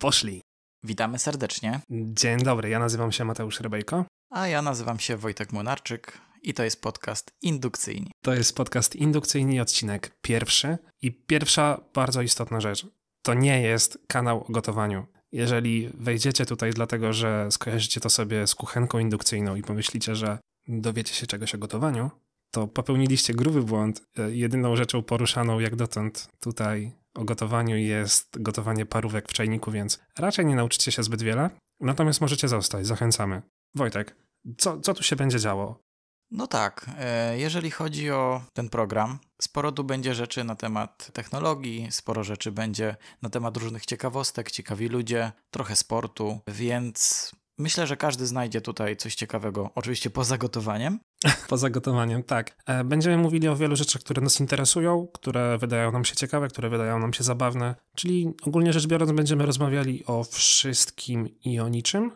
Poszli. Witamy serdecznie. Dzień dobry, ja nazywam się Mateusz Rebejko. A ja nazywam się Wojtek Munarczyk. i to jest podcast indukcyjny. To jest podcast indukcyjny odcinek pierwszy. I pierwsza bardzo istotna rzecz. To nie jest kanał o gotowaniu. Jeżeli wejdziecie tutaj dlatego, że skojarzycie to sobie z kuchenką indukcyjną i pomyślicie, że dowiecie się czegoś o gotowaniu, to popełniliście gruby błąd. E, jedyną rzeczą poruszaną jak dotąd tutaj o gotowaniu jest gotowanie parówek w czajniku, więc raczej nie nauczycie się zbyt wiele. Natomiast możecie zostać, zachęcamy. Wojtek, co, co tu się będzie działo? No tak, e, jeżeli chodzi o ten program, sporo tu będzie rzeczy na temat technologii, sporo rzeczy będzie na temat różnych ciekawostek, ciekawi ludzie, trochę sportu, więc Myślę, że każdy znajdzie tutaj coś ciekawego, oczywiście poza gotowaniem. Poza gotowaniem, tak. E, będziemy mówili o wielu rzeczach, które nas interesują, które wydają nam się ciekawe, które wydają nam się zabawne, czyli ogólnie rzecz biorąc będziemy rozmawiali o wszystkim i o niczym.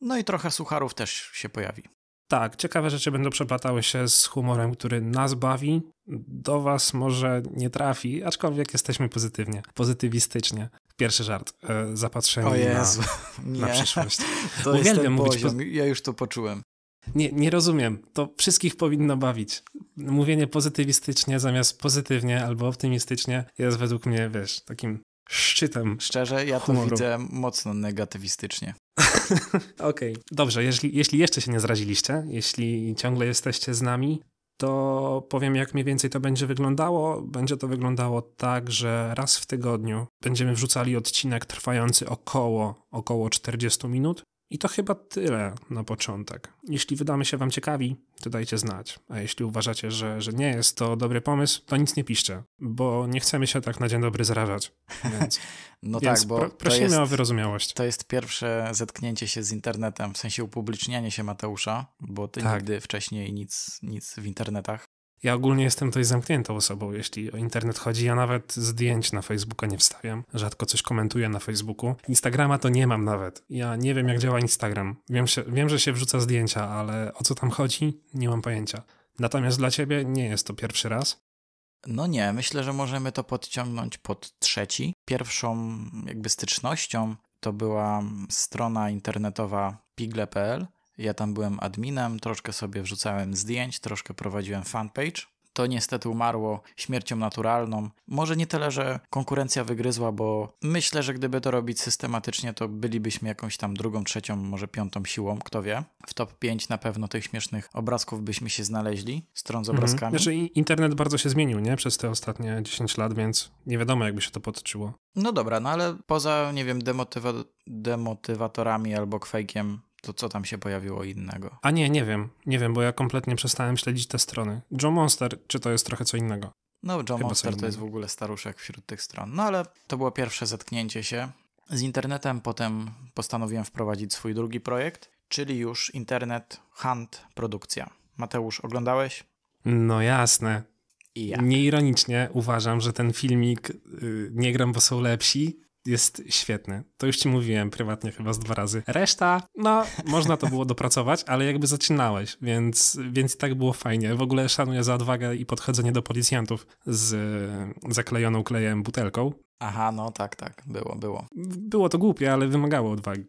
No i trochę sucharów też się pojawi. Tak, ciekawe rzeczy będą przeplatały się z humorem, który nas bawi, do was może nie trafi, aczkolwiek jesteśmy pozytywnie, pozytywistycznie. Pierwszy żart. E, zapatrzenie o Jezu, na, nie. na przyszłość. To Uwielbiam jest ten poziom. Po... Ja już to poczułem. Nie, nie rozumiem. To wszystkich powinno bawić. Mówienie pozytywistycznie zamiast pozytywnie albo optymistycznie jest według mnie, wiesz, takim szczytem. Szczerze, ja humoru. to widzę mocno negatywistycznie. Okej, okay. dobrze, jeśli, jeśli jeszcze się nie zraziliście, jeśli ciągle jesteście z nami, to powiem, jak mniej więcej to będzie wyglądało. Będzie to wyglądało tak, że raz w tygodniu będziemy wrzucali odcinek trwający około, około 40 minut. I to chyba tyle na początek. Jeśli wydamy się Wam ciekawi, to dajcie znać. A jeśli uważacie, że, że nie jest to dobry pomysł, to nic nie piszcie, bo nie chcemy się tak na dzień dobry zrażać. Więc, no więc tak, bo pro, prosimy jest, o wyrozumiałość. To jest pierwsze zetknięcie się z internetem, w sensie upublicznianie się Mateusza, bo ty tak. nigdy wcześniej nic, nic w internetach ja ogólnie jestem dość zamkniętą osobą, jeśli o internet chodzi. Ja nawet zdjęć na Facebooka nie wstawiam. Rzadko coś komentuję na Facebooku. Instagrama to nie mam nawet. Ja nie wiem, jak działa Instagram. Wiem, się, wiem że się wrzuca zdjęcia, ale o co tam chodzi, nie mam pojęcia. Natomiast dla ciebie nie jest to pierwszy raz. No nie, myślę, że możemy to podciągnąć pod trzeci. Pierwszą jakby stycznością to była strona internetowa pigle.pl ja tam byłem adminem, troszkę sobie wrzucałem zdjęć, troszkę prowadziłem fanpage. To niestety umarło śmiercią naturalną. Może nie tyle, że konkurencja wygryzła, bo myślę, że gdyby to robić systematycznie, to bylibyśmy jakąś tam drugą, trzecią, może piątą siłą, kto wie. W top 5 na pewno tych śmiesznych obrazków byśmy się znaleźli, stron z mhm. obrazkami. Mhm. Znaczy internet bardzo się zmienił, nie? Przez te ostatnie 10 lat, więc nie wiadomo, jakby się to potoczyło. No dobra, no ale poza, nie wiem, demotywa demotywatorami albo kwejkiem to co tam się pojawiło innego? A nie, nie wiem. Nie wiem, bo ja kompletnie przestałem śledzić te strony. Joe Monster, czy to jest trochę co innego? No, Joe Chyba Monster to jest w ogóle staruszek wśród tych stron. No ale to było pierwsze zetknięcie się z internetem. Potem postanowiłem wprowadzić swój drugi projekt, czyli już internet, hunt, produkcja. Mateusz, oglądałeś? No jasne. I jak? Nieironicznie uważam, że ten filmik yy, nie gram, bo są lepsi jest świetny. To już ci mówiłem prywatnie chyba z dwa razy. Reszta, no, można to było dopracować, ale jakby zaczynałeś, więc, więc tak było fajnie. W ogóle szanuję za odwagę i podchodzenie do policjantów z zaklejoną klejem butelką. Aha, no tak, tak, było, było. Było to głupie, ale wymagało odwagi.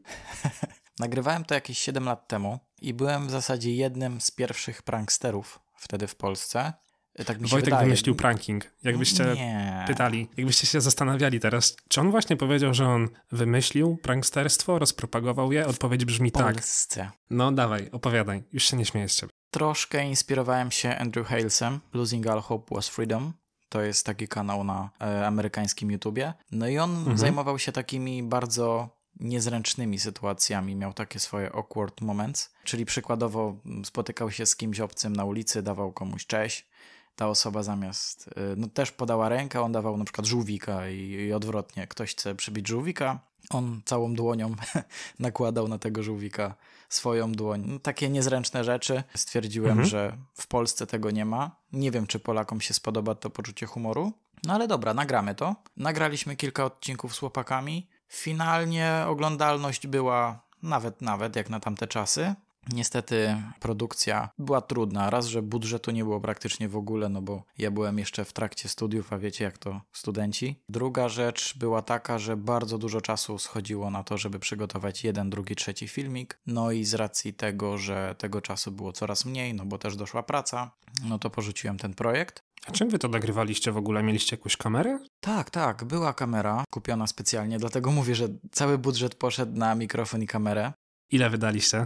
Nagrywałem to jakieś 7 lat temu i byłem w zasadzie jednym z pierwszych pranksterów wtedy w Polsce. E, tak mi się Wojtek wydaje. wymyślił pranking. Jakbyście nie. pytali, jakbyście się zastanawiali teraz, czy on właśnie powiedział, że on wymyślił pranksterstwo, rozpropagował je? Odpowiedź brzmi tak. Polsce. tak. No dawaj, opowiadaj, już się nie śmiejesz. Troszkę inspirowałem się Andrew Halesem, Losing All Hope Was Freedom. To jest taki kanał na e, amerykańskim YouTubie. No i on mhm. zajmował się takimi bardzo niezręcznymi sytuacjami, miał takie swoje awkward moments, czyli przykładowo mm, spotykał się z kimś obcym na ulicy, dawał komuś cześć, ta osoba zamiast, y, no też podała rękę, on dawał na przykład żółwika i, i odwrotnie. Ktoś chce przybić żółwika, on całą dłonią nakładał na tego żółwika swoją dłoń. No, takie niezręczne rzeczy. Stwierdziłem, mhm. że w Polsce tego nie ma. Nie wiem, czy Polakom się spodoba to poczucie humoru. No ale dobra, nagramy to. Nagraliśmy kilka odcinków z chłopakami. Finalnie oglądalność była nawet, nawet jak na tamte czasy. Niestety produkcja była trudna. Raz, że budżetu nie było praktycznie w ogóle, no bo ja byłem jeszcze w trakcie studiów, a wiecie jak to studenci. Druga rzecz była taka, że bardzo dużo czasu schodziło na to, żeby przygotować jeden, drugi, trzeci filmik. No i z racji tego, że tego czasu było coraz mniej, no bo też doszła praca, no to porzuciłem ten projekt. A czym wy to nagrywaliście w ogóle? Mieliście jakąś kamerę? Tak, tak, była kamera kupiona specjalnie, dlatego mówię, że cały budżet poszedł na mikrofon i kamerę. Ile wydaliście?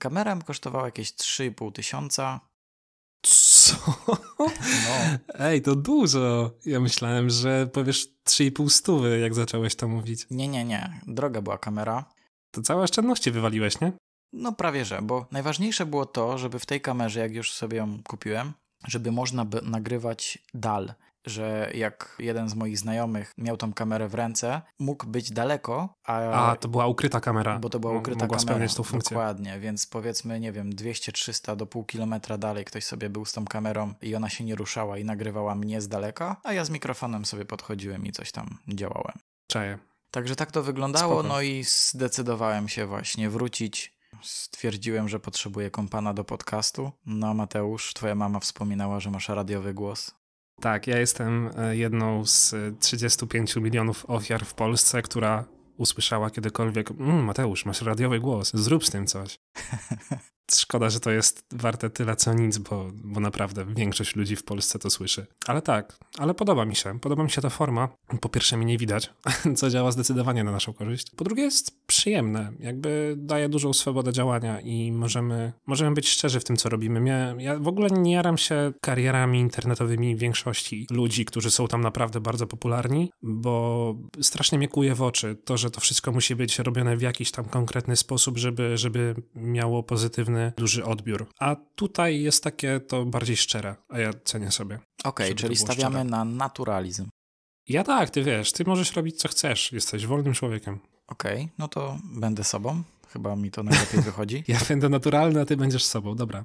Kamera kosztowała jakieś 3,5 tysiąca. Co? No. Ej, to dużo. Ja myślałem, że powiesz 3,5 stówy, jak zacząłeś to mówić. Nie, nie, nie. Droga była kamera. To całe oszczędności wywaliłeś, nie? No prawie że, bo najważniejsze było to, żeby w tej kamerze, jak już sobie ją kupiłem, żeby można by nagrywać dal że jak jeden z moich znajomych miał tą kamerę w ręce, mógł być daleko, a... A, to była ukryta kamera. Bo to była ukryta Mogła kamera. spełniać tą funkcję. Dokładnie, więc powiedzmy, nie wiem, 200-300 do pół kilometra dalej ktoś sobie był z tą kamerą i ona się nie ruszała i nagrywała mnie z daleka, a ja z mikrofonem sobie podchodziłem i coś tam działałem. Czaję. Także tak to wyglądało, Spoko. no i zdecydowałem się właśnie wrócić stwierdziłem, że potrzebuję kompana do podcastu. No, Mateusz, twoja mama wspominała, że masz radiowy głos, tak, ja jestem e, jedną z 35 e, milionów ofiar w Polsce, która usłyszała kiedykolwiek: mmm, Mateusz, masz radiowy głos, zrób z tym coś. Szkoda, że to jest warte tyle co nic, bo, bo naprawdę większość ludzi w Polsce to słyszy. Ale tak, ale podoba mi się. Podoba mi się ta forma. Po pierwsze, mnie nie widać, co działa zdecydowanie na naszą korzyść. Po drugie, jest przyjemne, jakby daje dużą swobodę działania i możemy, możemy być szczerzy w tym, co robimy. Ja, ja w ogóle nie jaram się karierami internetowymi większości ludzi, którzy są tam naprawdę bardzo popularni, bo strasznie mnie kuje w oczy to, że to wszystko musi być robione w jakiś tam konkretny sposób, żeby, żeby miało pozytywne pozytywny, duży odbiór. A tutaj jest takie to bardziej szczere, a ja cenię sobie. Okej, okay, czyli stawiamy szczere. na naturalizm. Ja tak, ty wiesz, ty możesz robić co chcesz, jesteś wolnym człowiekiem. Okej, okay, no to będę sobą. Chyba mi to najlepiej wychodzi. ja będę naturalny, a ty będziesz sobą, dobra.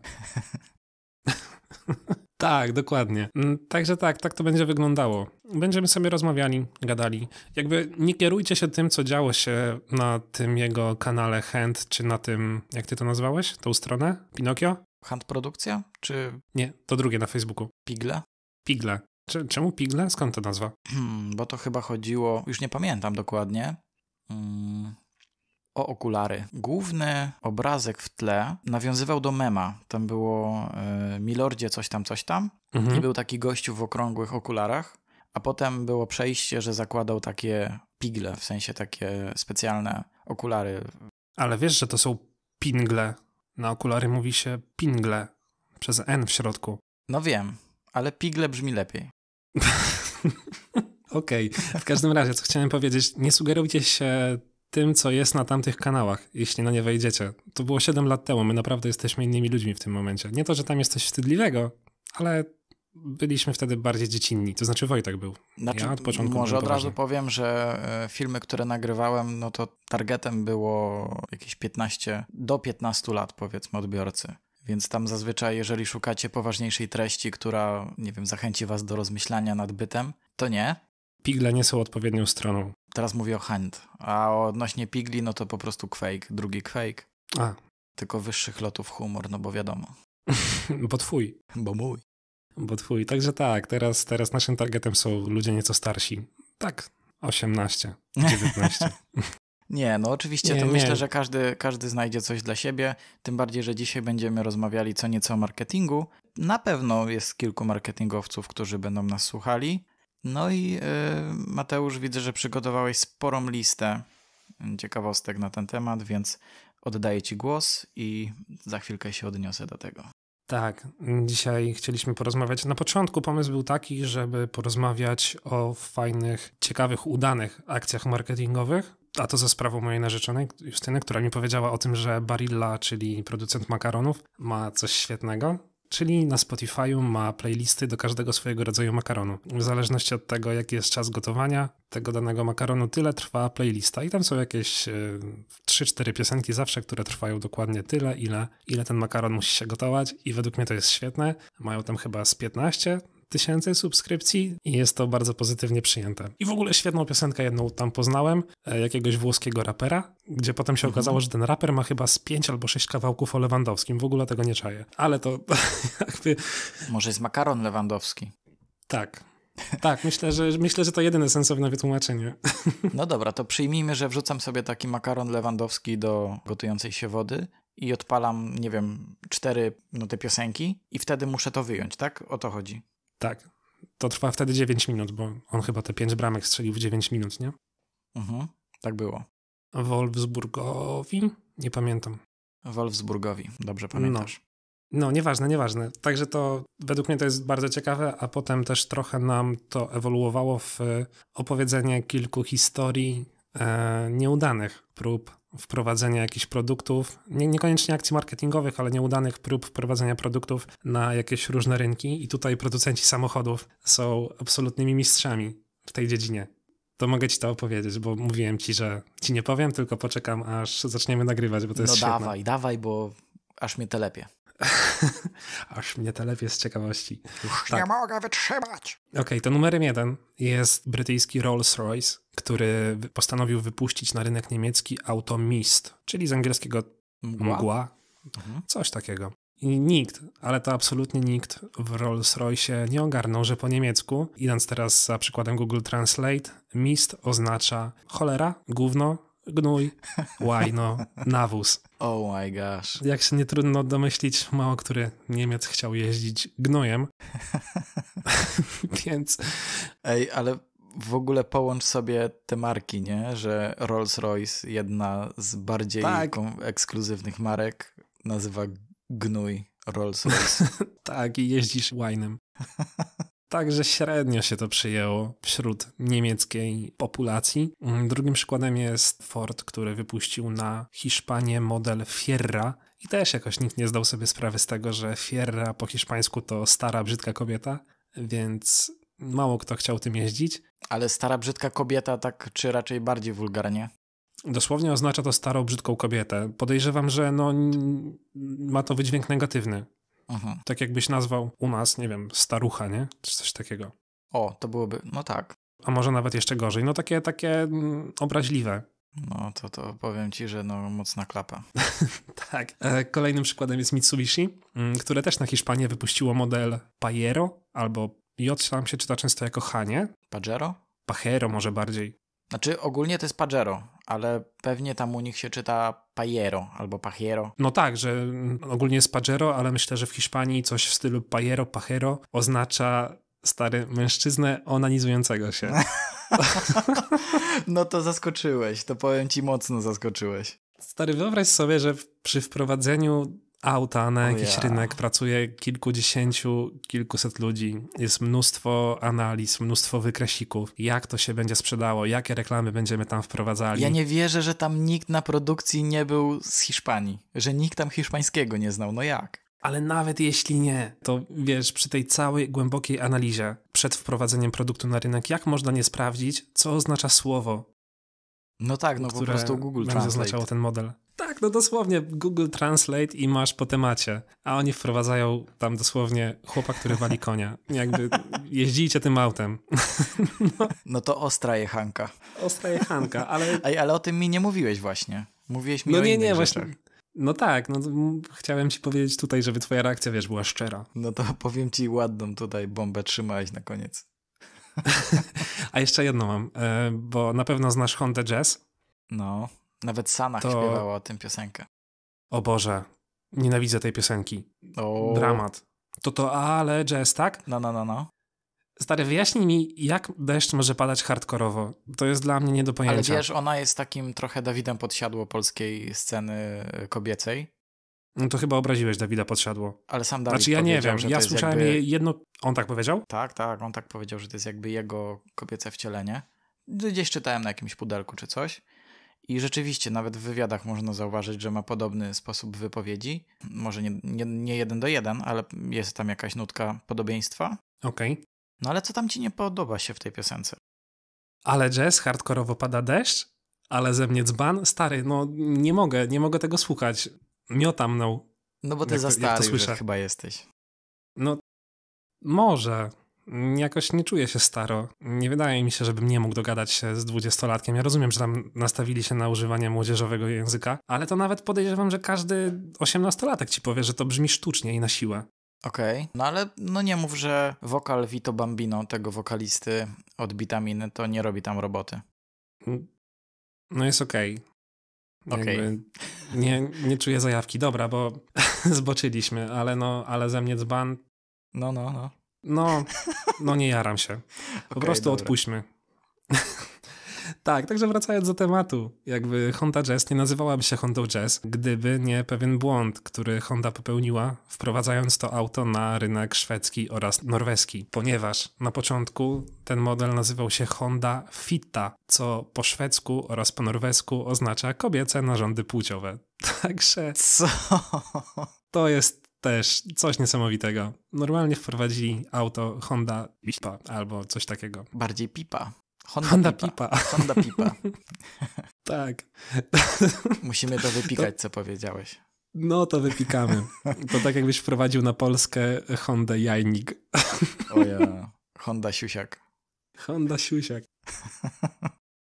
Tak, dokładnie. Mm, także tak, tak to będzie wyglądało. Będziemy sobie rozmawiali, gadali. Jakby nie kierujcie się tym, co działo się na tym jego kanale Hand, czy na tym, jak ty to nazwałeś, tą stronę? Pinokio? Hand Produkcja? Czy... Nie, to drugie na Facebooku. Pigle? Pigle. Czemu Pigle? Skąd ta nazwa? Hmm, bo to chyba chodziło, już nie pamiętam dokładnie. Hmm, o okulary. Główny obrazek w tle nawiązywał do mema. Tam było y, Milordzie coś tam, coś tam. Mhm. I był taki gościu w okrągłych okularach. A potem było przejście, że zakładał takie pigle, w sensie takie specjalne okulary. Ale wiesz, że to są pingle. Na okulary mówi się pingle przez N w środku. No wiem, ale pigle brzmi lepiej. Okej, okay. w każdym razie, co chciałem powiedzieć, nie sugerujcie się tym, co jest na tamtych kanałach, jeśli na nie wejdziecie. To było 7 lat temu, my naprawdę jesteśmy innymi ludźmi w tym momencie. Nie to, że tam jest coś wstydliwego, ale byliśmy wtedy bardziej dziecinni, to znaczy Wojtek był. Znaczy, ja od początku może od razu powiem, że e, filmy, które nagrywałem, no to targetem było jakieś 15, do 15 lat powiedzmy odbiorcy. Więc tam zazwyczaj, jeżeli szukacie poważniejszej treści, która, nie wiem, zachęci was do rozmyślania nad bytem, to nie. Pigle nie są odpowiednią stroną teraz mówię o hand, a odnośnie Pigli, no to po prostu Quake, drugi Quake. A. Tylko wyższych lotów humor, no bo wiadomo. bo twój. Bo mój. Bo twój. Także tak, teraz, teraz naszym targetem są ludzie nieco starsi. Tak, 18, 19. Nie, no oczywiście nie, to nie. myślę, że każdy, każdy znajdzie coś dla siebie, tym bardziej, że dzisiaj będziemy rozmawiali co nieco o marketingu. Na pewno jest kilku marketingowców, którzy będą nas słuchali. No i y, Mateusz, widzę, że przygotowałeś sporą listę ciekawostek na ten temat, więc oddaję Ci głos i za chwilkę się odniosę do tego. Tak, dzisiaj chcieliśmy porozmawiać. Na początku pomysł był taki, żeby porozmawiać o fajnych, ciekawych, udanych akcjach marketingowych, a to za sprawą mojej narzeczonej Justyny, która mi powiedziała o tym, że Barilla, czyli producent makaronów, ma coś świetnego. Czyli na Spotify'u ma playlisty do każdego swojego rodzaju makaronu. W zależności od tego, jaki jest czas gotowania tego danego makaronu, tyle trwa playlista. I tam są jakieś 3-4 e, piosenki zawsze, które trwają dokładnie tyle, ile, ile ten makaron musi się gotować. I według mnie to jest świetne. Mają tam chyba z 15 tysięcy subskrypcji i jest to bardzo pozytywnie przyjęte. I w ogóle świetną piosenkę jedną tam poznałem, e, jakiegoś włoskiego rapera, gdzie potem się mhm. okazało, że ten raper ma chyba z pięć albo sześć kawałków o Lewandowskim. W ogóle tego nie czaję. Ale to jakby... Może jest makaron Lewandowski. Tak, tak, myślę, że myślę, że to jedyne sensowne wytłumaczenie. No dobra, to przyjmijmy, że wrzucam sobie taki makaron lewandowski do gotującej się wody i odpalam, nie wiem, cztery no te piosenki i wtedy muszę to wyjąć, tak? O to chodzi. Tak. To trwa wtedy 9 minut, bo on chyba te 5 bramek strzelił w 9 minut, nie? Mhm, tak było. Wolfsburgowi? Nie pamiętam. Wolfsburgowi, dobrze pamiętasz. No. no, nieważne, nieważne. Także to według mnie to jest bardzo ciekawe, a potem też trochę nam to ewoluowało w opowiedzenie kilku historii e, nieudanych prób wprowadzenia jakichś produktów, nie, niekoniecznie akcji marketingowych, ale nieudanych prób wprowadzenia produktów na jakieś różne rynki. I tutaj producenci samochodów są absolutnymi mistrzami w tej dziedzinie. To mogę ci to opowiedzieć, bo mówiłem ci, że ci nie powiem, tylko poczekam, aż zaczniemy nagrywać, bo to no jest No dawaj, świetne. dawaj, bo aż mnie telepie. Aż mnie to z ciekawości. Już tak. nie mogę wytrzymać. Okej, okay, to numerem jeden jest brytyjski Rolls-Royce, który postanowił wypuścić na rynek niemiecki auto Mist, czyli z angielskiego mgła, mgła. Mhm. coś takiego. I nikt, ale to absolutnie nikt w Rolls-Royce nie ogarnął, że po niemiecku, idąc teraz za przykładem Google Translate, mist oznacza cholera, gówno, gnój, łajno, nawóz. Oh my gosh. Jak się nie trudno domyślić, mało który Niemiec chciał jeździć gnojem. Więc. Ej, ale w ogóle połącz sobie te marki, nie? Że Rolls-Royce, jedna z bardziej tak. ekskluzywnych marek, nazywa gnój Rolls-Royce. tak, i jeździsz łajnem. Także średnio się to przyjęło wśród niemieckiej populacji. Mm, drugim przykładem jest Ford, który wypuścił na Hiszpanię model Fierra, i też jakoś nikt nie zdał sobie sprawy z tego, że Fierra po hiszpańsku to stara, brzydka kobieta, więc mało kto chciał tym jeździć. Ale stara, brzydka kobieta, tak czy raczej bardziej wulgarnie? Dosłownie oznacza to starą, brzydką kobietę. Podejrzewam, że no, ma to wydźwięk negatywny. Tak jakbyś nazwał u nas, nie wiem, starucha, nie? Czy coś takiego. O, to byłoby, no tak. A może nawet jeszcze gorzej. No takie, takie mm, obraźliwe. No to, to powiem ci, że no mocna klapa. tak. E, kolejnym przykładem jest Mitsubishi, mm, które też na Hiszpanię wypuściło model Pajero albo J tam się czyta często jako Hanie. Pajero? Pajero może bardziej. Znaczy ogólnie to jest Pajero, ale pewnie tam u nich się czyta Pajero albo Pajero. No tak, że mm, ogólnie jest Pajero, ale myślę, że w Hiszpanii coś w stylu Pajero, Pajero oznacza stary mężczyznę onanizującego się. no to zaskoczyłeś, to powiem ci mocno zaskoczyłeś. Stary, wyobraź sobie, że przy wprowadzeniu auta na jakiś yeah. rynek, pracuje kilkudziesięciu, kilkuset ludzi, jest mnóstwo analiz, mnóstwo wykresików, jak to się będzie sprzedało, jakie reklamy będziemy tam wprowadzali. Ja nie wierzę, że tam nikt na produkcji nie był z Hiszpanii, że nikt tam hiszpańskiego nie znał, no jak? Ale nawet jeśli nie, to wiesz, przy tej całej głębokiej analizie przed wprowadzeniem produktu na rynek, jak można nie sprawdzić, co oznacza słowo, no tak, no po prostu Google Translate. będzie oznaczało ten model. Tak, no dosłownie Google Translate i masz po temacie. A oni wprowadzają tam dosłownie chłopa, który wali konia. Jakby jeździcie tym autem. No. no, to ostra jechanka. Ostra jechanka, ale... Ej, ale o tym mi nie mówiłeś właśnie. Mówiłeś mi no o nie, nie, rzeczach. właśnie. No tak, no chciałem ci powiedzieć tutaj, żeby twoja reakcja, wiesz, była szczera. No to powiem ci ładną tutaj bombę trzymałeś na koniec. A jeszcze jedną mam, e, bo na pewno znasz Honda Jazz. No. Nawet Sanach to... śpiewała o tym piosenkę. O Boże, nienawidzę tej piosenki. O. Dramat. To to ale jazz, tak? No, no, no, no. Stary, wyjaśnij mi, jak deszcz może padać hardkorowo. To jest dla mnie nie do pojęcia. Ale wiesz, ona jest takim trochę Dawidem podsiadło polskiej sceny e, kobiecej. No to chyba obraziłeś Dawida podsiadło. Ale sam Dawid Znaczy ja nie wiem, że. ja słyszałem jakby... jedno... On tak powiedział? Tak, tak, on tak powiedział, że to jest jakby jego kobiece wcielenie. Gdzieś czytałem na jakimś pudelku czy coś. I rzeczywiście, nawet w wywiadach można zauważyć, że ma podobny sposób wypowiedzi. Może nie, nie, nie jeden do jeden, ale jest tam jakaś nutka podobieństwa. Okej. Okay. No ale co tam ci nie podoba się w tej piosence? Ale jazz, hardkorowo pada deszcz? Ale ze mnie dzban? Stary, no nie mogę, nie mogę tego słuchać. Miotam mną. No. no bo ty jak, za stary to słyszę. chyba jesteś. No może, jakoś nie czuję się staro. Nie wydaje mi się, żebym nie mógł dogadać się z dwudziestolatkiem. Ja rozumiem, że tam nastawili się na używanie młodzieżowego języka, ale to nawet podejrzewam, że każdy osiemnastolatek ci powie, że to brzmi sztucznie i na siłę. Okej, okay. no ale no nie mów, że wokal Vito Bambino, tego wokalisty od Bitaminy, to nie robi tam roboty. No jest okej. Okay. Okay. Nie, nie czuję zajawki. Dobra, bo zboczyliśmy, ale no, ale ze mnie dzban. No, no, no. No, no nie jaram się. Po okay, prostu dobra. odpuśćmy. tak, także wracając do tematu, jakby Honda Jazz nie nazywałaby się Honda Jazz, gdyby nie pewien błąd, który Honda popełniła, wprowadzając to auto na rynek szwedzki oraz norweski, ponieważ na początku ten model nazywał się Honda Fitta, co po szwedzku oraz po norwesku oznacza kobiece narządy płciowe. Także. Co? To jest też coś niesamowitego. Normalnie wprowadzili auto Honda Pipa albo coś takiego. Bardziej Pipa. Honda, Honda pipa. pipa. Honda Pipa. tak. Musimy to wypikać, to... co powiedziałeś. No to wypikamy. To tak jakbyś wprowadził na Polskę Honda Jajnik. Oja, Honda Siusiak. Honda Siusiak.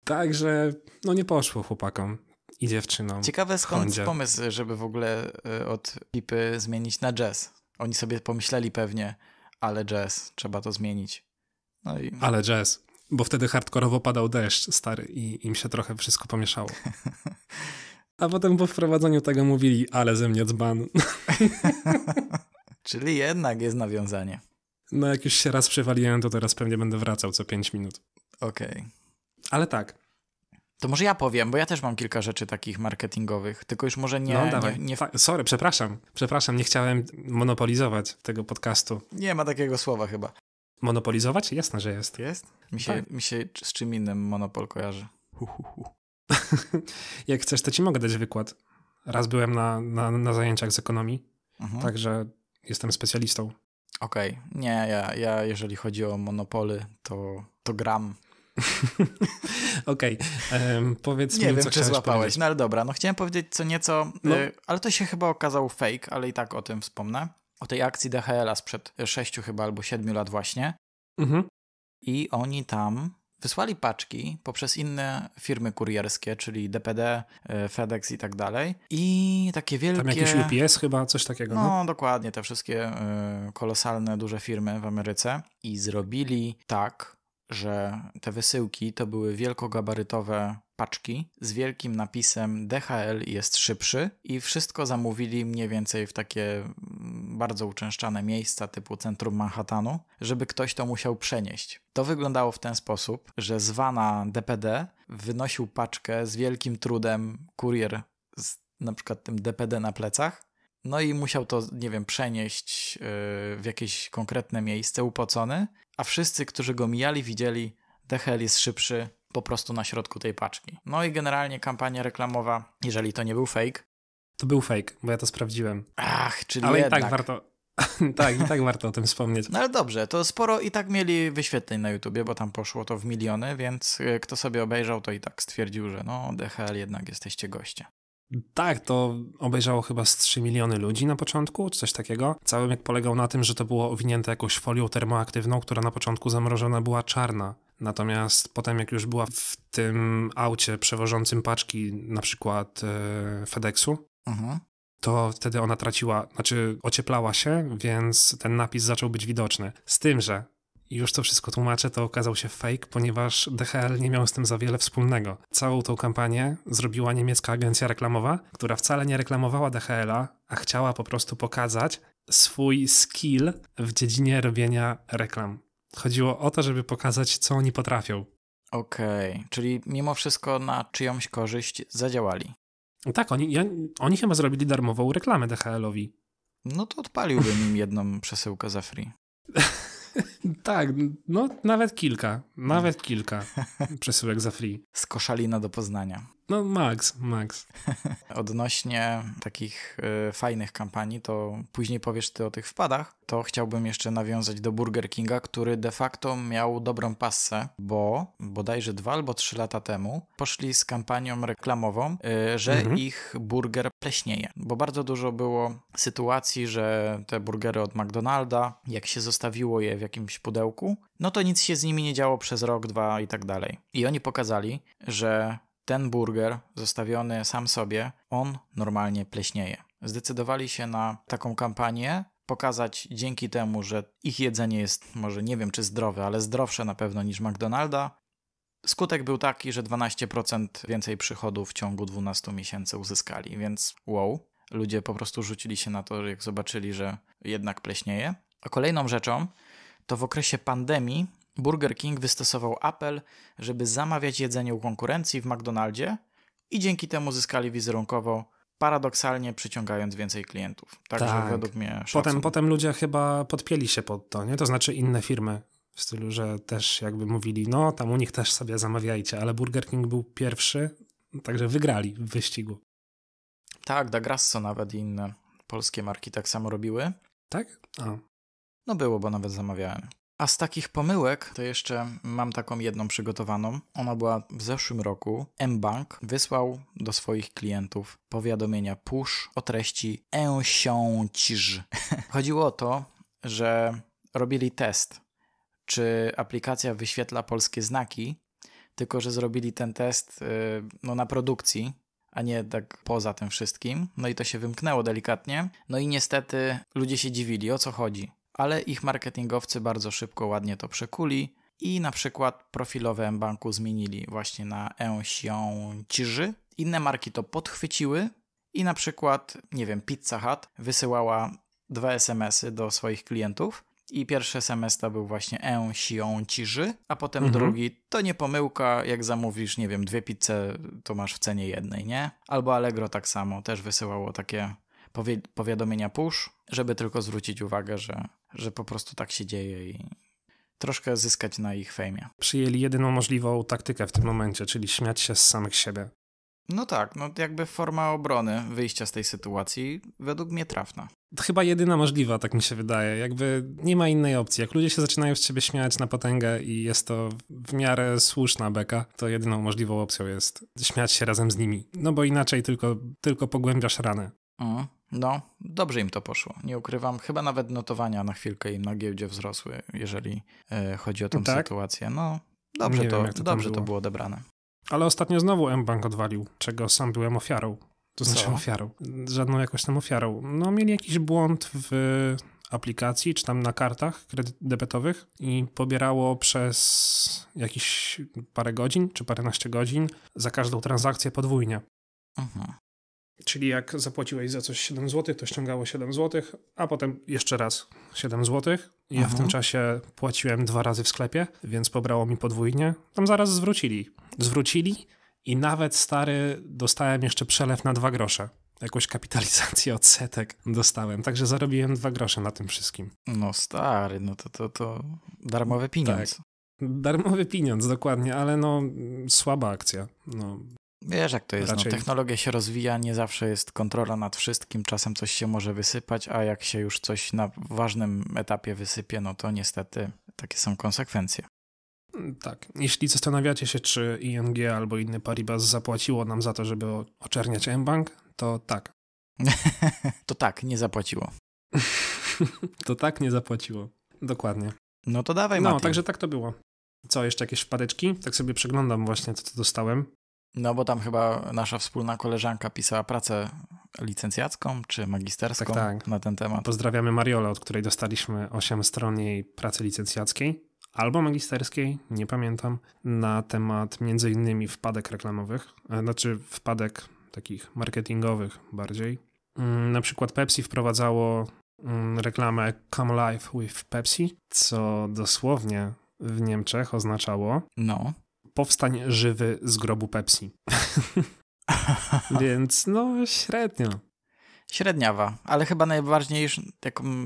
Także no nie poszło chłopakom i dziewczyną. Ciekawe skąd Hondzie. pomysł, żeby w ogóle e, od pipy zmienić na jazz. Oni sobie pomyśleli pewnie, ale jazz, trzeba to zmienić. No i... Ale jazz, bo wtedy hardkorowo padał deszcz stary i im się trochę wszystko pomieszało. A potem po wprowadzeniu tego mówili, ale ze mnie dzban. Czyli jednak jest nawiązanie. No jak już się raz przewaliłem, to teraz pewnie będę wracał co 5 minut. Okej. Okay. Ale tak, to może ja powiem, bo ja też mam kilka rzeczy takich marketingowych, tylko już może nie. No, dawaj. nie, nie... Tak, sorry, przepraszam. Przepraszam, nie chciałem monopolizować tego podcastu. Nie ma takiego słowa chyba. Monopolizować? Jasne, że jest. Jest? Mi się, tak. mi się z czym innym monopol kojarzy. Hu, hu, hu. Jak chcesz, to ci mogę dać wykład. Raz byłem na, na, na zajęciach z ekonomii, mhm. także jestem specjalistą. Okej, okay. nie, ja, ja jeżeli chodzi o monopoly, to, to gram Okej, okay. powiedz nie mi, wiem, co czy złapałeś. Powiedzieć. No ale dobra, no chciałem powiedzieć co nieco, y, no. y, ale to się chyba okazał fake, ale i tak o tym wspomnę. O tej akcji DHL-a sprzed y, sześciu chyba albo siedmiu lat właśnie. Mhm. I oni tam wysłali paczki poprzez inne firmy kurierskie, czyli DPD, y, FedEx i tak dalej. I takie wielkie... Tam jakiś UPS chyba, coś takiego. No, no dokładnie, te wszystkie y, kolosalne, duże firmy w Ameryce. I zrobili tak, że te wysyłki to były wielkogabarytowe paczki z wielkim napisem DHL jest szybszy i wszystko zamówili mniej więcej w takie mm, bardzo uczęszczane miejsca typu centrum Manhattanu, żeby ktoś to musiał przenieść. To wyglądało w ten sposób, że zwana DPD wynosił paczkę z wielkim trudem kurier z na przykład tym DPD na plecach no i musiał to, nie wiem, przenieść y, w jakieś konkretne miejsce upocony a wszyscy, którzy go mijali, widzieli, DHL jest szybszy po prostu na środku tej paczki. No i generalnie kampania reklamowa, jeżeli to nie był fake. To był fake, bo ja to sprawdziłem. Ach, czyli Ale jednak. i tak warto. tak, i tak warto o tym wspomnieć. No ale dobrze, to sporo i tak mieli wyświetleń na YouTubie, bo tam poszło to w miliony, więc e, kto sobie obejrzał, to i tak stwierdził, że no DHL jednak jesteście goście. Tak, to obejrzało chyba z 3 miliony ludzi na początku, czy coś takiego. Cały jak polegał na tym, że to było owinięte jakąś folią termoaktywną, która na początku zamrożona była czarna. Natomiast potem, jak już była w tym aucie przewożącym paczki, na przykład yy, FedExu, mhm. to wtedy ona traciła, znaczy ocieplała się, więc ten napis zaczął być widoczny. Z tym, że i już to wszystko tłumaczę, to okazał się fake, ponieważ DHL nie miał z tym za wiele wspólnego. Całą tą kampanię zrobiła niemiecka agencja reklamowa, która wcale nie reklamowała DHL-a, a chciała po prostu pokazać swój skill w dziedzinie robienia reklam. Chodziło o to, żeby pokazać, co oni potrafią. Okej, okay. czyli mimo wszystko na czyjąś korzyść zadziałali. Tak, oni, ja, oni chyba zrobili darmową reklamę DHL-owi. No to odpaliłbym im jedną przesyłkę za free. tak, no nawet kilka, nawet kilka przesyłek za free. Z Koszalina do Poznania. No, max, max. Odnośnie takich y, fajnych kampanii, to później powiesz ty o tych wpadach. To chciałbym jeszcze nawiązać do Burger Kinga, który de facto miał dobrą passę, bo bodajże dwa albo trzy lata temu poszli z kampanią reklamową, y, że mhm. ich burger pleśnieje. Bo bardzo dużo było sytuacji, że te burgery od McDonalda, jak się zostawiło je w jakimś pudełku, no to nic się z nimi nie działo przez rok, dwa i tak dalej. I oni pokazali, że ten burger zostawiony sam sobie, on normalnie pleśnieje. Zdecydowali się na taką kampanię, pokazać dzięki temu, że ich jedzenie jest może nie wiem czy zdrowe, ale zdrowsze na pewno niż McDonalda. Skutek był taki, że 12% więcej przychodów w ciągu 12 miesięcy uzyskali, więc wow. Ludzie po prostu rzucili się na to, jak zobaczyli, że jednak pleśnieje. A kolejną rzeczą to w okresie pandemii Burger King wystosował apel, żeby zamawiać jedzenie u konkurencji w McDonaldzie i dzięki temu zyskali wizerunkowo paradoksalnie przyciągając więcej klientów. Także tak. według mnie potem, potem ludzie chyba podpieli się pod to, nie? To znaczy inne firmy w stylu, że też jakby mówili, no tam u nich też sobie zamawiajcie, ale Burger King był pierwszy, także wygrali w wyścigu. Tak, Da Grasso nawet i inne polskie marki tak samo robiły. Tak? A. No było, bo nawet zamawiałem. A z takich pomyłek to jeszcze mam taką jedną przygotowaną. Ona była w zeszłym roku. mBank wysłał do swoich klientów powiadomienia push o treści ensiąciż. Chodziło o to, że robili test, czy aplikacja wyświetla polskie znaki, tylko że zrobili ten test y, no, na produkcji, a nie tak poza tym wszystkim. No i to się wymknęło delikatnie. No i niestety ludzie się dziwili, o co chodzi ale ich marketingowcy bardzo szybko ładnie to przekuli i na przykład profilowe mBanku zmienili właśnie na Ciży. Inne marki to podchwyciły i na przykład, nie wiem, Pizza Hut wysyłała dwa SMS-y do swoich klientów i pierwszy SMS to był właśnie Ciży, a potem mhm. drugi to nie pomyłka, jak zamówisz, nie wiem, dwie pizze, to masz w cenie jednej, nie? Albo Allegro tak samo, też wysyłało takie powie powiadomienia push, żeby tylko zwrócić uwagę, że, że po prostu tak się dzieje i troszkę zyskać na ich fejmie. Przyjęli jedyną możliwą taktykę w tym momencie, czyli śmiać się z samych siebie. No tak, no jakby forma obrony wyjścia z tej sytuacji według mnie trafna. Chyba jedyna możliwa, tak mi się wydaje. Jakby nie ma innej opcji. Jak ludzie się zaczynają z ciebie śmiać na potęgę i jest to w miarę słuszna beka, to jedyną możliwą opcją jest śmiać się razem z nimi. No bo inaczej tylko, tylko pogłębiasz ranę. O, no, dobrze im to poszło, nie ukrywam. Chyba nawet notowania na chwilkę im na giełdzie wzrosły, jeżeli e, chodzi o tę tak? sytuację. No, dobrze, to, wiem, to dobrze było. to było odebrane. Ale ostatnio znowu M-Bank odwalił, czego sam byłem ofiarą. To znaczy Co? ofiarą. Żadną jakąś tam ofiarą. No, mieli jakiś błąd w aplikacji, czy tam na kartach debetowych i pobierało przez jakieś parę godzin, czy paręnaście godzin za każdą transakcję podwójnie. Aha. Mhm. Czyli jak zapłaciłeś za coś 7 zł, to ściągało 7 zł, a potem jeszcze raz 7 zł. Ja Aha. w tym mhm. czasie płaciłem dwa razy w sklepie, więc pobrało mi podwójnie. Tam zaraz zwrócili. Zwrócili i nawet stary dostałem jeszcze przelew na dwa grosze. Jakąś kapitalizację odsetek dostałem, także zarobiłem dwa grosze na tym wszystkim. No stary, no to, to, to darmowy pieniądz. Tak. Darmowy pieniądz, dokładnie, ale no słaba akcja. No, Wiesz, jak to jest. No, Raczej... No, technologia się rozwija, nie zawsze jest kontrola nad wszystkim, czasem coś się może wysypać, a jak się już coś na ważnym etapie wysypie, no to niestety takie są konsekwencje. Mm, tak. Jeśli zastanawiacie się, czy ING albo inny Paribas zapłaciło nam za to, żeby oczerniać M-Bank, to tak. to tak, nie zapłaciło. to tak, nie zapłaciło. Dokładnie. No to dawaj, No, Mati. także tak to było. Co, jeszcze jakieś wpadeczki? Tak sobie przeglądam właśnie, co to dostałem. No bo tam chyba nasza wspólna koleżanka pisała pracę licencjacką czy magisterską tak, tak. na ten temat. Pozdrawiamy Mariolę, od której dostaliśmy 8 stron jej pracy licencjackiej albo magisterskiej, nie pamiętam, na temat między innymi wpadek reklamowych, e, znaczy wpadek takich marketingowych bardziej. Mm, na przykład Pepsi wprowadzało mm, reklamę Come Live with Pepsi, co dosłownie w Niemczech oznaczało no powstań żywy z grobu Pepsi. Więc no średnio. Średniawa, ale chyba najważniejszą,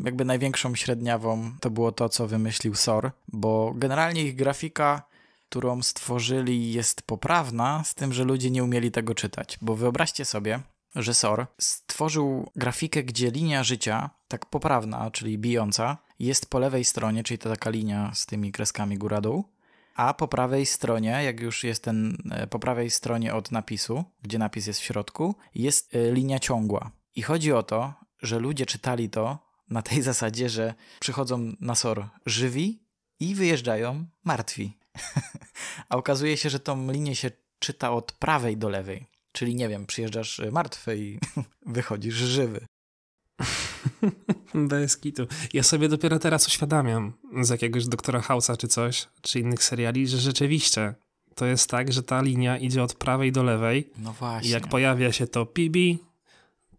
jakby największą średniawą to było to, co wymyślił SOR, bo generalnie ich grafika, którą stworzyli, jest poprawna, z tym, że ludzie nie umieli tego czytać. Bo wyobraźcie sobie, że SOR stworzył grafikę, gdzie linia życia, tak poprawna, czyli bijąca, jest po lewej stronie, czyli to taka linia z tymi kreskami góra-dół, a po prawej stronie, jak już jest ten, e, po prawej stronie od napisu, gdzie napis jest w środku, jest e, linia ciągła. I chodzi o to, że ludzie czytali to na tej zasadzie, że przychodzą na SOR żywi i wyjeżdżają martwi. a okazuje się, że tą linię się czyta od prawej do lewej. Czyli nie wiem, przyjeżdżasz martwy i wychodzisz żywy. Bez kitu. Ja sobie dopiero teraz uświadamiam, z jakiegoś doktora Hausa czy coś, czy innych seriali, że rzeczywiście to jest tak, że ta linia idzie od prawej do lewej. No właśnie. I jak pojawia się to PB,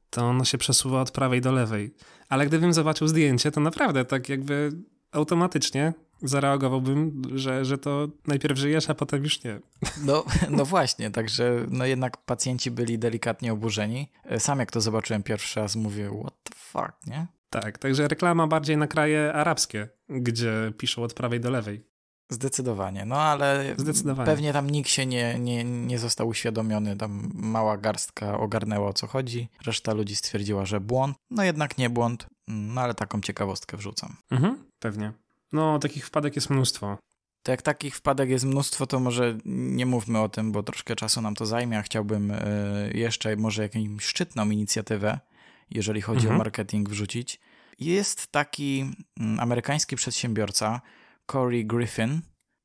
to ono się przesuwa od prawej do lewej. Ale gdybym zobaczył zdjęcie, to naprawdę tak jakby automatycznie zareagowałbym, że, że to najpierw żyjesz, a potem już nie. No, no właśnie, także no jednak pacjenci byli delikatnie oburzeni. E, sam jak to zobaczyłem pierwszy raz, mówię, what the fuck, nie? Tak, także reklama bardziej na kraje arabskie, gdzie piszą od prawej do lewej. Zdecydowanie, no ale Zdecydowanie. pewnie tam nikt się nie, nie, nie został uświadomiony, tam mała garstka ogarnęła o co chodzi, reszta ludzi stwierdziła, że błąd, no jednak nie błąd, no ale taką ciekawostkę wrzucam. Mhm, pewnie. No, takich wpadek jest mnóstwo. To jak takich wpadek jest mnóstwo, to może nie mówmy o tym, bo troszkę czasu nam to zajmie, a chciałbym e, jeszcze może jakąś szczytną inicjatywę, jeżeli chodzi mhm. o marketing, wrzucić. Jest taki mm, amerykański przedsiębiorca, Corey Griffin,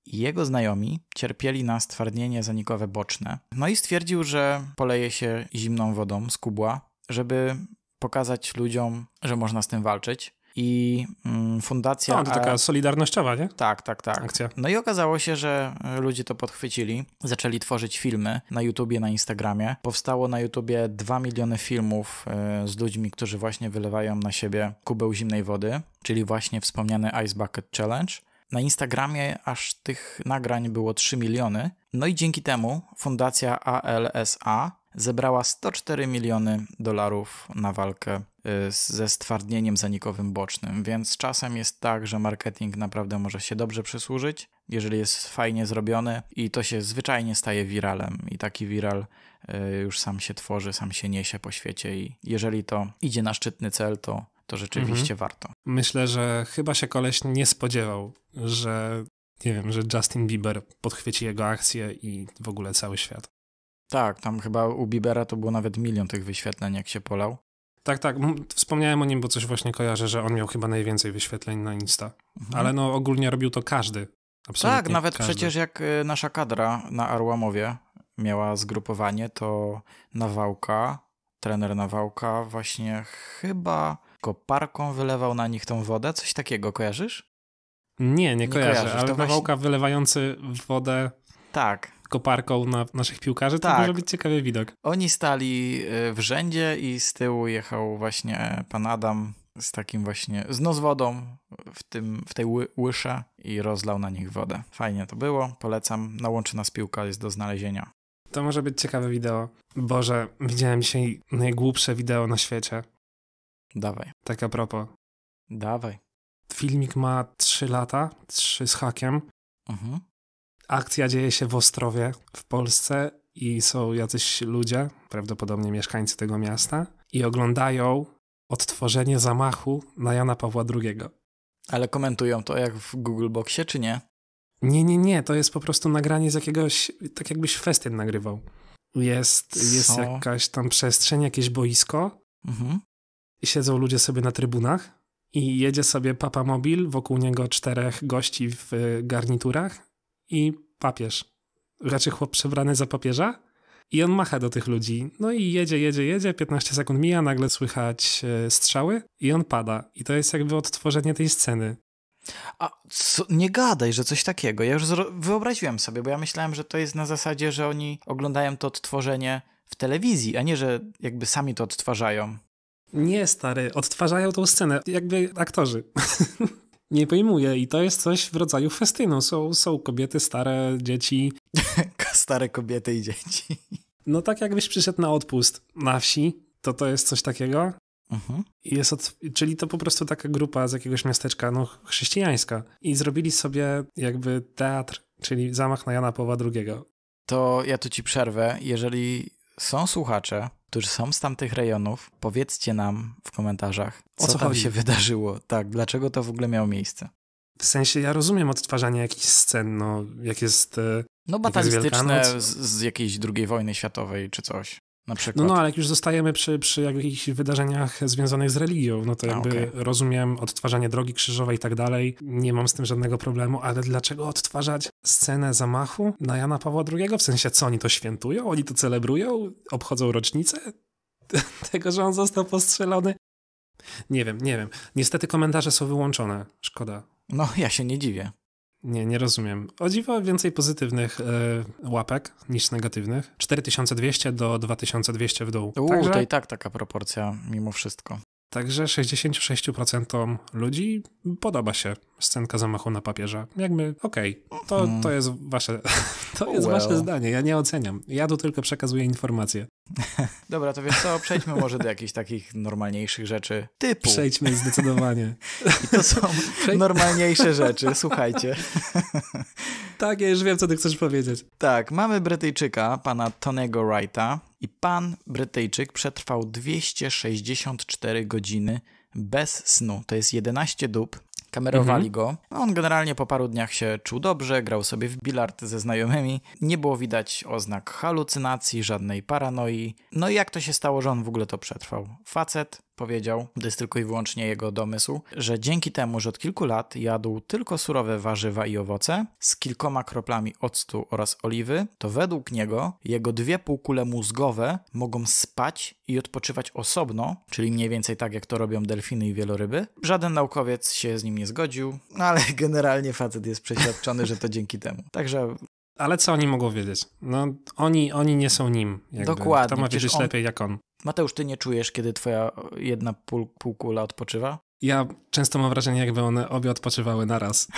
i jego znajomi cierpieli na stwardnienie zanikowe boczne. No i stwierdził, że poleje się zimną wodą z kubła, żeby pokazać ludziom, że można z tym walczyć i mm, fundacja. A, to taka solidarnościowa, nie? Tak, tak, tak. Akcja. No i okazało się, że e, ludzie to podchwycili, zaczęli tworzyć filmy na YouTubie, na Instagramie. Powstało na YouTubie 2 miliony filmów e, z ludźmi, którzy właśnie wylewają na siebie kubeł zimnej wody, czyli właśnie wspomniany Ice Bucket Challenge. Na Instagramie aż tych nagrań było 3 miliony. No i dzięki temu fundacja ALSA zebrała 104 miliony dolarów na walkę Y, ze stwardnieniem zanikowym bocznym, więc czasem jest tak, że marketing naprawdę może się dobrze przysłużyć, jeżeli jest fajnie zrobiony i to się zwyczajnie staje wiralem i taki wiral y, już sam się tworzy, sam się niesie po świecie i jeżeli to idzie na szczytny cel, to to rzeczywiście mhm. warto. Myślę, że chyba się koleś nie spodziewał, że nie wiem, że Justin Bieber podchwyci jego akcję i w ogóle cały świat. Tak, tam chyba u Biebera to było nawet milion tych wyświetleń, jak się polał. Tak, tak. Wspomniałem o nim, bo coś właśnie kojarzę, że on miał chyba najwięcej wyświetleń na Insta. Mhm. Ale no ogólnie robił to każdy. Absolutnie tak, nawet każdy. przecież jak e, nasza kadra na Arłamowie miała zgrupowanie, to Nawałka, trener Nawałka właśnie chyba koparką wylewał na nich tą wodę. Coś takiego kojarzysz? Nie, nie, nie kojarzę, ale Nawałka właśnie... wylewający wodę... Tak, koparką na naszych piłkarzy, to tak. może być ciekawy widok. Oni stali y, w rzędzie i z tyłu jechał właśnie pan Adam z takim właśnie, z no z wodą w, tym, w tej ły, łysze i rozlał na nich wodę. Fajnie to było, polecam. Na no, łączy nas piłka jest do znalezienia. To może być ciekawe wideo. Boże, widziałem dzisiaj najgłupsze wideo na świecie. Dawaj. Tak a propos. Dawaj. Filmik ma 3 lata, 3 z hakiem. Mhm. Akcja dzieje się w Ostrowie w Polsce i są jacyś ludzie, prawdopodobnie mieszkańcy tego miasta, i oglądają odtworzenie zamachu na Jana Pawła II. Ale komentują to jak w Google Boxie, czy nie? Nie, nie, nie. To jest po prostu nagranie z jakiegoś, tak jakbyś festyn nagrywał. Jest, jest jakaś tam przestrzeń, jakieś boisko. Mhm. Siedzą ludzie sobie na trybunach i jedzie sobie papa mobil, wokół niego czterech gości w y, garniturach i papież. Raczej chłop przebrany za papieża. I on macha do tych ludzi. No i jedzie, jedzie, jedzie. 15 sekund mija, nagle słychać e, strzały i on pada. I to jest jakby odtworzenie tej sceny. A co, nie gadaj, że coś takiego. Ja już wyobraziłem sobie, bo ja myślałem, że to jest na zasadzie, że oni oglądają to odtworzenie w telewizji, a nie, że jakby sami to odtwarzają. Nie, stary, odtwarzają tą scenę, jakby aktorzy. nie pojmuje i to jest coś w rodzaju festynu. Są, są kobiety, stare dzieci. stare kobiety i dzieci. No tak jakbyś przyszedł na odpust na wsi, to to jest coś takiego. Mhm. Jest od, czyli to po prostu taka grupa z jakiegoś miasteczka no, chrześcijańska i zrobili sobie jakby teatr, czyli zamach na Jana Pawła II. To ja tu ci przerwę. Jeżeli są słuchacze, którzy są z tamtych rejonów, powiedzcie nam w komentarzach, co, co tam chodzi? się wydarzyło, tak, dlaczego to w ogóle miało miejsce. W sensie ja rozumiem odtwarzanie jakichś scen, no, jak jest. E, no, batalistyczne jak jest z, z, jakiejś drugiej wojny światowej czy coś. No, no, ale jak już zostajemy przy, przy jakichś wydarzeniach związanych z religią, no to jakby okay. rozumiem odtwarzanie drogi krzyżowej i tak dalej, nie mam z tym żadnego problemu, ale dlaczego odtwarzać scenę zamachu na Jana Pawła II? W sensie, co oni to świętują? Oni to celebrują? Obchodzą rocznicę tego, że on został postrzelony? Nie wiem, nie wiem. Niestety komentarze są wyłączone. Szkoda. No, ja się nie dziwię. Nie, nie rozumiem. O dziwo więcej pozytywnych e, łapek niż negatywnych. 4200 do 2200 w dół. Uuu, Także... to i tak taka proporcja mimo wszystko. Także 66% ludzi podoba się scenka zamachu na papieża. Jakby, okej, okay, to, hmm. to jest wasze, to jest well. wasze zdanie, ja nie oceniam. Ja tu tylko przekazuję informacje. Dobra, to wiesz co, przejdźmy może do jakichś takich normalniejszych rzeczy. Typu. Przejdźmy zdecydowanie. I to są normalniejsze rzeczy, słuchajcie. Tak, ja już wiem, co ty chcesz powiedzieć. Tak, mamy Brytyjczyka, pana Tonego Wrighta i pan Brytyjczyk przetrwał 264 godziny bez snu. To jest 11 dób, kamerowali mhm. go. No, on generalnie po paru dniach się czuł dobrze, grał sobie w bilard ze znajomymi, nie było widać oznak halucynacji, żadnej paranoi. No i jak to się stało, że on w ogóle to przetrwał? Facet Powiedział, to jest tylko i wyłącznie jego domysł, że dzięki temu, że od kilku lat jadł tylko surowe warzywa i owoce z kilkoma kroplami octu oraz oliwy, to według niego jego dwie półkule mózgowe mogą spać i odpoczywać osobno, czyli mniej więcej tak jak to robią delfiny i wieloryby. Żaden naukowiec się z nim nie zgodził, no ale generalnie facet jest przeświadczony, że to dzięki temu. Także ale co oni mogą wiedzieć? No, oni, oni nie są nim. Jakby. Dokładnie. To ma wiedzieć on, lepiej jak on? Mateusz, ty nie czujesz, kiedy twoja jedna pół, półkula odpoczywa? Ja często mam wrażenie, jakby one obie odpoczywały naraz.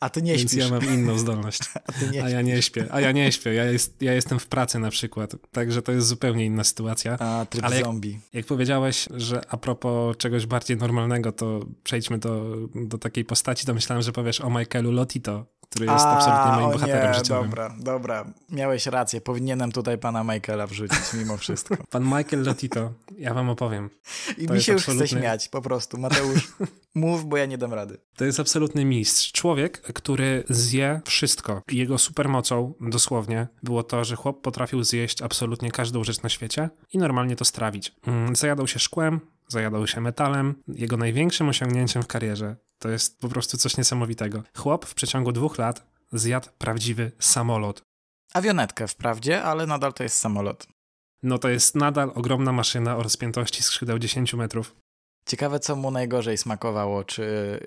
A ty nie śpisz. Więc ja mam inną zdolność. A, ty nie a ja nie śpię. A ja nie śpię. Ja, jest, ja, jestem w pracy na przykład. Także to jest zupełnie inna sytuacja. A, tryb Ale jak, zombie. Jak powiedziałeś, że a propos czegoś bardziej normalnego, to przejdźmy do, do takiej postaci, to myślałem, że powiesz o Michaelu Lotito który jest A, absolutnie moim bohaterem nie, życiowym. Dobra, dobra, miałeś rację, powinienem tutaj pana Michaela wrzucić mimo wszystko. Pan Michael Lotito, ja wam opowiem. I to mi się już absolutny... chce śmiać, po prostu. Mateusz, mów, bo ja nie dam rady. To jest absolutny mistrz. Człowiek, który zje wszystko. Jego supermocą, dosłownie, było to, że chłop potrafił zjeść absolutnie każdą rzecz na świecie i normalnie to strawić. Mm, zajadał się szkłem, zajadał się metalem. Jego największym osiągnięciem w karierze to jest po prostu coś niesamowitego. Chłop w przeciągu dwóch lat zjadł prawdziwy samolot. Awionetkę wprawdzie, ale nadal to jest samolot. No to jest nadal ogromna maszyna o rozpiętości skrzydeł 10 metrów. Ciekawe, co mu najgorzej smakowało, czy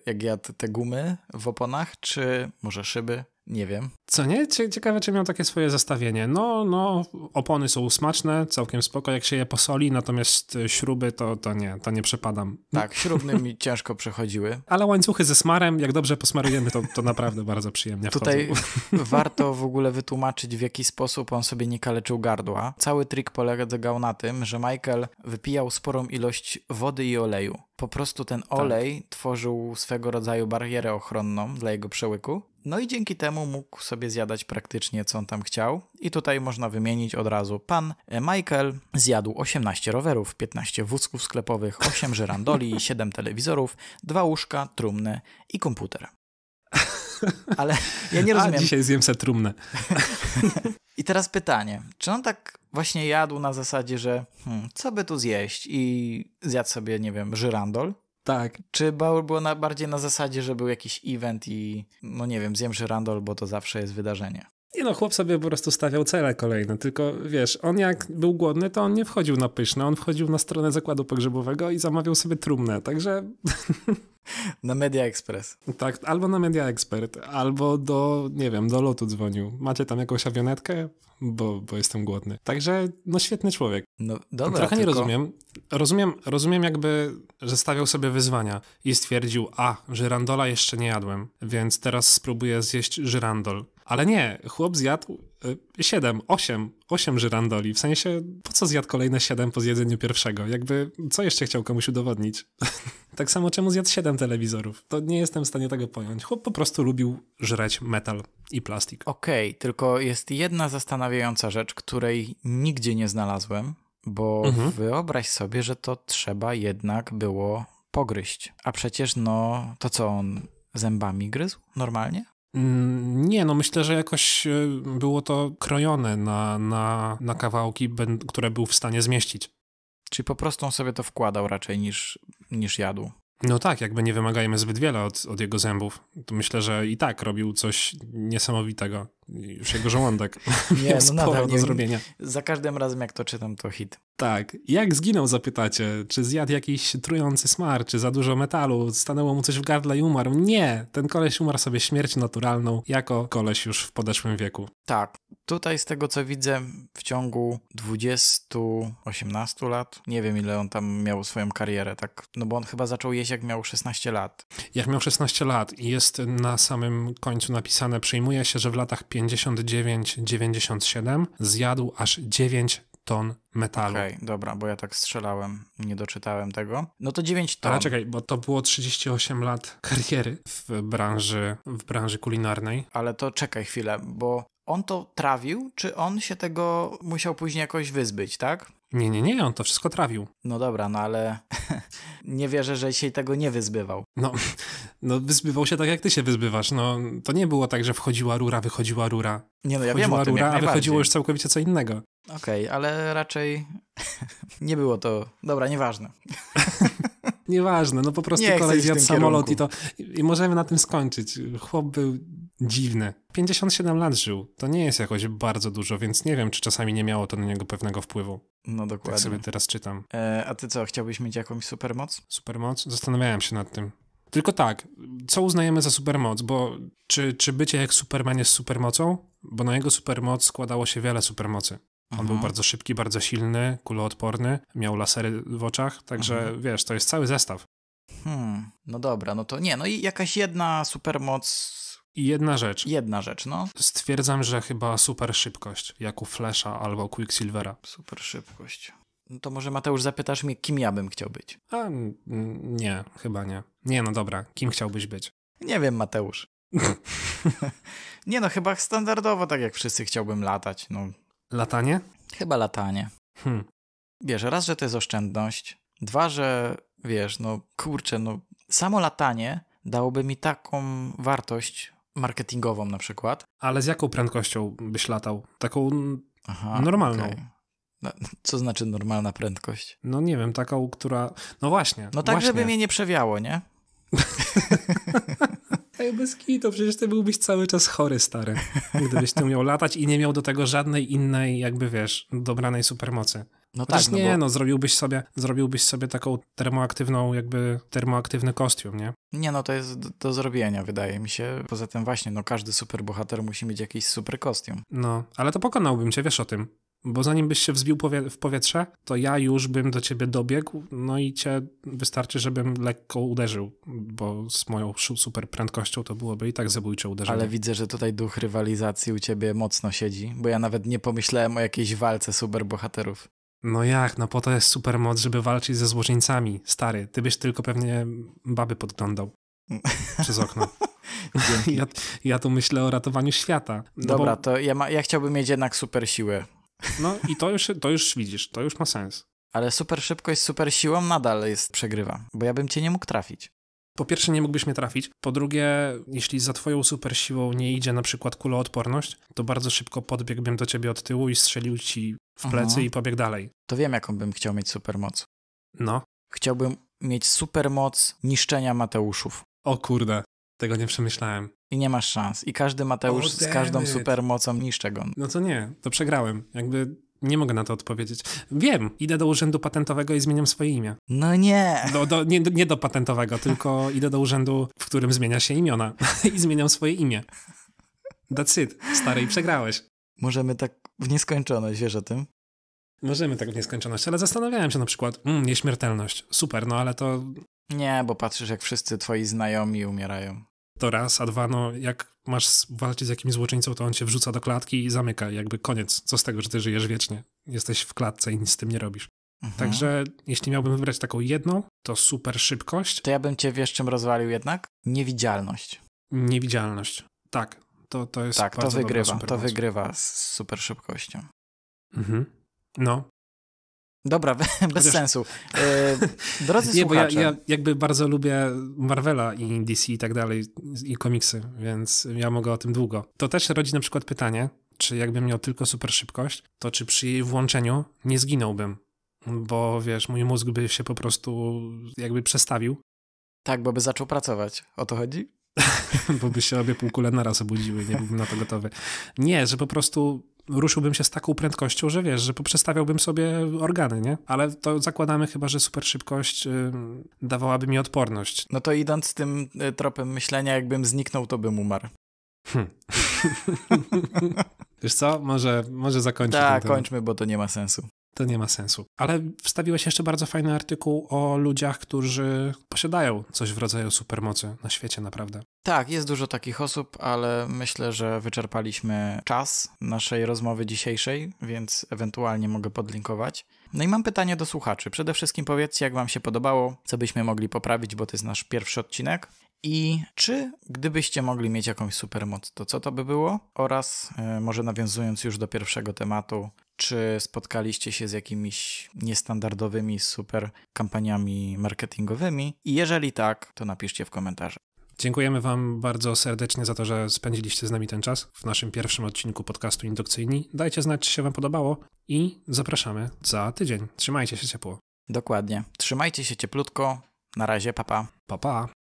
jak jadł te gumy w oponach, czy może szyby? Nie wiem. Co nie? Ciekawe, czy miał takie swoje zestawienie. No, no, opony są smaczne, całkiem spoko, jak się je posoli, natomiast y, śruby to, to nie, to nie przepadam. Tak, śrubny mi ciężko przechodziły. Ale łańcuchy ze smarem, jak dobrze posmarujemy, to, to naprawdę bardzo przyjemnie Tutaj warto w ogóle wytłumaczyć, w jaki sposób on sobie nie kaleczył gardła. Cały trik polegał na tym, że Michael wypijał sporą ilość wody i oleju. Po prostu ten tak. olej tak. tworzył swego rodzaju barierę ochronną dla jego przełyku. No i dzięki temu mógł sobie zjadać praktycznie co on tam chciał. I tutaj można wymienić od razu. Pan e, Michael zjadł 18 rowerów, 15 wózków sklepowych, 8 żerandoli, 7 telewizorów, 2 łóżka, trumnę i komputer. Ale ja nie rozumiem. A dzisiaj zjem se trumnę. I teraz pytanie. Czy on tak właśnie jadł na zasadzie, że hmm, co by tu zjeść i zjadł sobie, nie wiem, żyrandol. Tak. Czy było na, bardziej na zasadzie, że był jakiś event i no nie wiem, zjem żyrandol, bo to zawsze jest wydarzenie. Nie no, chłop sobie po prostu stawiał cele kolejne, tylko wiesz, on jak był głodny, to on nie wchodził na pyszne, on wchodził na stronę zakładu pogrzebowego i zamawiał sobie trumnę, także... Na Media Express. Tak, albo na Media Expert, albo do, nie wiem, do lotu dzwonił. Macie tam jakąś awionetkę? Bo, bo jestem głodny. Także, no świetny człowiek. No, dobra, Trochę tylko... nie rozumiem. Rozumiem, rozumiem jakby, że stawiał sobie wyzwania i stwierdził, a, żyrandola jeszcze nie jadłem, więc teraz spróbuję zjeść żyrandol. Ale nie, chłop zjadł y, siedem, osiem, osiem żyrandoli. W sensie, po co zjadł kolejne siedem po zjedzeniu pierwszego? Jakby, co jeszcze chciał komuś udowodnić? tak samo, czemu zjadł siedem telewizorów? To nie jestem w stanie tego pojąć. Chłop po prostu lubił żreć metal i plastik. Okej, okay, tylko jest jedna zastanawiająca rzecz, której nigdzie nie znalazłem, bo mhm. wyobraź sobie, że to trzeba jednak było pogryźć. A przecież, no, to co on zębami gryzł normalnie? Mm, nie, no myślę, że jakoś e, było to krojone na, na, na kawałki, które był w stanie zmieścić. Czyli po prostu on sobie to wkładał raczej niż, niż jadł. No tak, jakby nie wymagajmy zbyt wiele od, od jego zębów. To myślę, że i tak robił coś niesamowitego. Już jego żołądek nie, no nadal, do zrobienia. Za każdym razem jak to czytam, to hit. Tak. Jak zginął, zapytacie? Czy zjadł jakiś trujący smar, czy za dużo metalu, stanęło mu coś w gardle i umarł? Nie! Ten koleś umarł sobie śmierć naturalną, jako koleś już w podeszłym wieku. Tak. Tutaj z tego co widzę w ciągu 20, 18 lat, nie wiem ile on tam miał swoją karierę, tak, no bo on chyba zaczął jeść jak miał 16 lat. Jak miał 16 lat i jest na samym końcu napisane, przyjmuje się, że w latach 59-97 zjadł aż 9 ton metalu. Okej, okay, dobra, bo ja tak strzelałem, nie doczytałem tego. No to 9 ton. Ale czekaj, bo to było 38 lat kariery w branży, w branży kulinarnej. Ale to czekaj chwilę, bo on to trawił, czy on się tego musiał później jakoś wyzbyć, tak? Nie, nie, nie, on to wszystko trawił. No dobra, no ale nie wierzę, że się tego nie wyzbywał. No, no wyzbywał się tak, jak ty się wyzbywasz. No, to nie było tak, że wchodziła rura, wychodziła rura. Nie no, ja wchodziła wiem o tym, rura, a wychodziło już całkowicie co innego. Okej, okay, ale raczej nie było to... Dobra, nieważne. Nieważne, no po prostu kolej zjadł samolot i to... I możemy na tym skończyć. Chłop był dziwne. 57 lat żył, to nie jest jakoś bardzo dużo, więc nie wiem, czy czasami nie miało to na niego pewnego wpływu. No dokładnie. Tak sobie teraz czytam. E, a ty co, chciałbyś mieć jakąś supermoc? Supermoc? Zastanawiałem się nad tym. Tylko tak, co uznajemy za supermoc? Bo czy, czy bycie jak Superman jest supermocą? Bo na jego supermoc składało się wiele supermocy. On mhm. był bardzo szybki, bardzo silny, kuloodporny, miał lasery w oczach, także mhm. wiesz, to jest cały zestaw. Hmm, no dobra, no to nie, no i jakaś jedna supermoc Jedna rzecz. Jedna rzecz, no. Stwierdzam, że chyba super szybkość, jak u Flasha albo Quicksilvera. Super szybkość. No to może Mateusz zapytasz mnie, kim ja bym chciał być? A, nie, chyba nie. Nie, no dobra, kim chciałbyś być? Nie wiem, Mateusz. nie no, chyba standardowo, tak jak wszyscy, chciałbym latać. No. Latanie? Chyba latanie. Hmm. Wiesz, raz, że to jest oszczędność. Dwa, że wiesz, no kurczę, no samo latanie dałoby mi taką wartość marketingową na przykład. Ale z jaką prędkością byś latał? Taką Aha, normalną. Okay. No, co znaczy normalna prędkość? No nie wiem, taką, która. No właśnie. No tak, właśnie. żeby mnie nie przewiało, nie? Ej, bez to przecież ty byłbyś cały czas chory, stary. Gdybyś ty miał latać i nie miał do tego żadnej innej, jakby wiesz, dobranej supermocy. No Chociaż tak, no nie, no, bo... no zrobiłbyś, sobie, zrobiłbyś sobie taką termoaktywną, jakby termoaktywny kostium, nie? Nie, no to jest do, do zrobienia, wydaje mi się. Poza tym właśnie, no każdy superbohater musi mieć jakiś super kostium. No, ale to pokonałbym cię, wiesz o tym. Bo zanim byś się wzbił powie w powietrze, to ja już bym do ciebie dobiegł, no i cię wystarczy, żebym lekko uderzył, bo z moją super prędkością to byłoby i tak zabójcze uderzenie. Ale widzę, że tutaj duch rywalizacji u ciebie mocno siedzi, bo ja nawet nie pomyślałem o jakiejś walce superbohaterów. No jak, no po to jest super moc, żeby walczyć ze złoczyńcami. Stary, ty byś tylko pewnie baby podglądał przez okno. ja, ja tu myślę o ratowaniu świata. No Dobra, bo... to ja, ma, ja chciałbym mieć jednak super siłę. No i to już, to już widzisz, to już ma sens. Ale super szybkość z super siłą nadal jest przegrywa, bo ja bym cię nie mógł trafić. Po pierwsze, nie mógłbyś mnie trafić. Po drugie, jeśli za twoją super siłą nie idzie na przykład kuloodporność, to bardzo szybko podbiegłbym do ciebie od tyłu i strzelił ci w plecy uh mhm. -huh. i pobiegł dalej. To wiem, jaką bym chciał mieć supermoc. No. Chciałbym mieć supermoc niszczenia Mateuszów. O kurde, tego nie przemyślałem. I nie masz szans. I każdy Mateusz z każdą supermocą niszczy go. No to nie, to przegrałem. Jakby nie mogę na to odpowiedzieć. Wiem, idę do urzędu patentowego i zmieniam swoje imię. No nie. Do, do, nie, nie do patentowego, tylko idę do urzędu, w którym zmienia się imiona. I zmieniam swoje imię. That's it. Stary, i przegrałeś. Możemy tak w nieskończoność, wiesz o tym? Możemy tak w nieskończoność, ale zastanawiałem się na przykład, mm, nieśmiertelność, super, no ale to... Nie, bo patrzysz jak wszyscy twoi znajomi umierają. To raz, a dwa, no jak masz walczyć z jakimś złoczyńcą, to on cię wrzuca do klatki i zamyka, jakby koniec, co z tego, że ty żyjesz wiecznie, jesteś w klatce i nic z tym nie robisz. Mhm. Także jeśli miałbym wybrać taką jedną, to super szybkość. To ja bym cię wiesz czym rozwalił jednak? Niewidzialność. Niewidzialność. Tak, to, to jest Tak, to wygrywa, to wygrywa z super szybkością. Mhm. No, Dobra, bez Chociaż... sensu. Y, drodzy nie, Bo ja, ja, jakby bardzo lubię Marvela i DC i tak dalej, i komiksy, więc ja mogę o tym długo. To też rodzi na przykład pytanie, czy jakbym miał tylko super szybkość, to czy przy jej włączeniu nie zginąłbym? Bo wiesz, mój mózg by się po prostu jakby przestawił. Tak, bo by zaczął pracować. O to chodzi? bo by się obie półkule naraz obudziły, nie byłbym na to gotowy. Nie, że po prostu ruszyłbym się z taką prędkością, że wiesz, że poprzestawiałbym sobie organy, nie? Ale to zakładamy chyba, że super szybkość y, dawałaby mi odporność. No to idąc tym y, tropem myślenia, jakbym zniknął, to bym umarł. Hmm. Wiesz co, może, może zakończmy. Tak, kończmy, bo to nie ma sensu to nie ma sensu. Ale wstawiłeś jeszcze bardzo fajny artykuł o ludziach, którzy posiadają coś w rodzaju supermocy na świecie, naprawdę. Tak, jest dużo takich osób, ale myślę, że wyczerpaliśmy czas naszej rozmowy dzisiejszej, więc ewentualnie mogę podlinkować. No i mam pytanie do słuchaczy. Przede wszystkim powiedzcie, jak Wam się podobało, co byśmy mogli poprawić, bo to jest nasz pierwszy odcinek. I czy gdybyście mogli mieć jakąś supermoc, to co to by było? Oraz e, może nawiązując już do pierwszego tematu, czy spotkaliście się z jakimiś niestandardowymi super kampaniami marketingowymi? I jeżeli tak, to napiszcie w komentarzu. Dziękujemy Wam bardzo serdecznie za to, że spędziliście z nami ten czas w naszym pierwszym odcinku podcastu Indukcyjni. Dajcie znać, czy się Wam podobało i zapraszamy za tydzień. Trzymajcie się ciepło. Dokładnie. Trzymajcie się cieplutko. Na razie, papa. Papa. Pa.